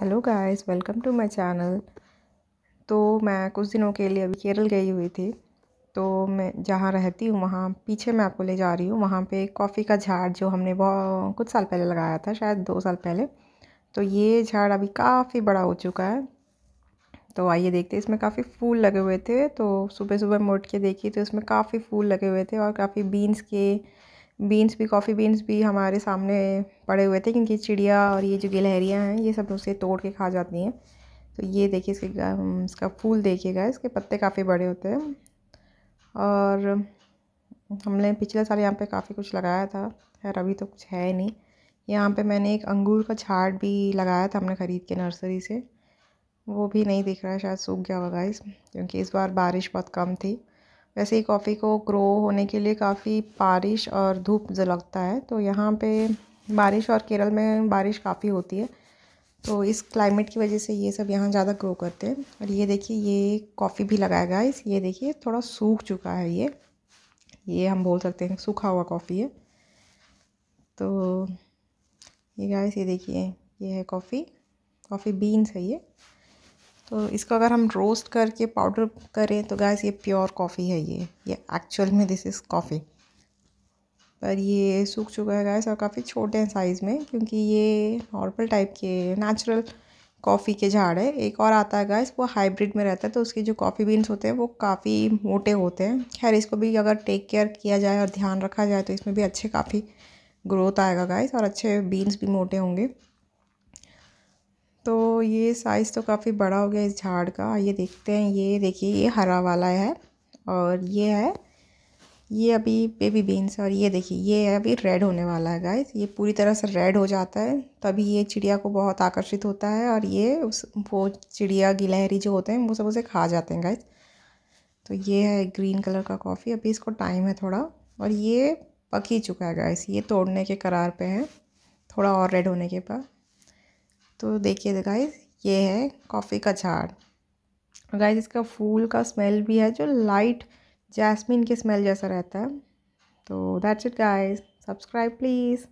hello guys welcome to my channel तो मैं कुछ दिनों के लिए अभी केरल गई हुई थी तो मैं जहाँ रहती हूँ वहाँ पीछे मैं आपको ले जा रही हूँ वहाँ पे कॉफ़ी का झाड़ जो हमने बहुत कुछ साल पहले लगाया था शायद दो साल पहले तो ये झाड़ अभी काफ़ी बड़ा हो चुका है तो आइए देखते इसमें काफ़ी फूल लगे हुए थे तो सुबह सुबह मैं उठ के देखी तो इसमें काफ़ी फूल लगे हुए थे और काफ़ी बीन्स के बीन्स भी कॉफ़ी बीन्स भी हमारे सामने पड़े हुए थे क्योंकि चिड़िया और ये जो गिलहरियाँ हैं ये सब उसे तोड़ के खा जाती हैं तो ये देखिए इसके इसका फूल देखिएगा इसके पत्ते काफ़ी बड़े होते हैं और हमने पिछले साल यहाँ पे काफ़ी कुछ लगाया था खैर अभी तो कुछ है नहीं यहाँ पे मैंने एक अंगूर का झाड़ भी लगाया था हमने ख़रीद के नर्सरी से वो भी नहीं दिख रहा है शायद सूख गया होगा इस क्योंकि इस बार बारिश बहुत कम थी वैसे ही कॉफ़ी को ग्रो होने के लिए काफ़ी बारिश और धूप जो लगता है तो यहाँ पे बारिश और केरल में बारिश काफ़ी होती है तो इस क्लाइमेट की वजह से ये सब यहाँ ज़्यादा ग्रो करते हैं और ये देखिए ये कॉफ़ी भी लगाया गया इस ये देखिए थोड़ा सूख चुका है ये ये हम बोल सकते हैं सूखा हुआ कॉफ़ी है तो ये गाइस ये देखिए ये है कॉफ़ी कॉफ़ी बीन्स है ये तो इसको अगर हम रोस्ट करके पाउडर करें तो गैस ये प्योर कॉफ़ी है ये ये एक्चुअल में दिस इज़ कॉफ़ी पर ये सूख चुका है गैस और काफ़ी छोटे हैं साइज़ में क्योंकि ये नॉर्मल टाइप के नेचुरल कॉफ़ी के झाड़ है एक और आता है गैस वो हाइब्रिड में रहता है तो उसके जो कॉफ़ी बीन्स होते हैं वो काफ़ी मोटे होते हैं खैर इसको भी अगर टेक केयर किया जाए और ध्यान रखा जाए तो इसमें भी अच्छे काफ़ी ग्रोथ आएगा गैस और अच्छे बीन्स भी मोटे होंगे तो ये साइज़ तो काफ़ी बड़ा हो गया इस झाड़ का ये देखते हैं ये देखिए ये हरा वाला है और ये है ये अभी बेबी बीन्स और ये देखिए ये अभी रेड होने वाला है गाइस ये पूरी तरह से रेड हो जाता है तभी ये चिड़िया को बहुत आकर्षित होता है और ये उस वो चिड़िया गिलहरी जो होते हैं वो सब उसे खा जाते हैं गाइस तो ये है ग्रीन कलर का कॉफ़ी अभी इसको टाइम है थोड़ा और ये पक ही चुका है गाइस ये तोड़ने के करार पे है थोड़ा और रेड होने के बाद तो देखिए गाइस ये है कॉफ़ी का झाड़ गाइस इसका फूल का स्मेल भी है जो लाइट जैस्मिन के स्मेल जैसा रहता है तो that's it guys subscribe please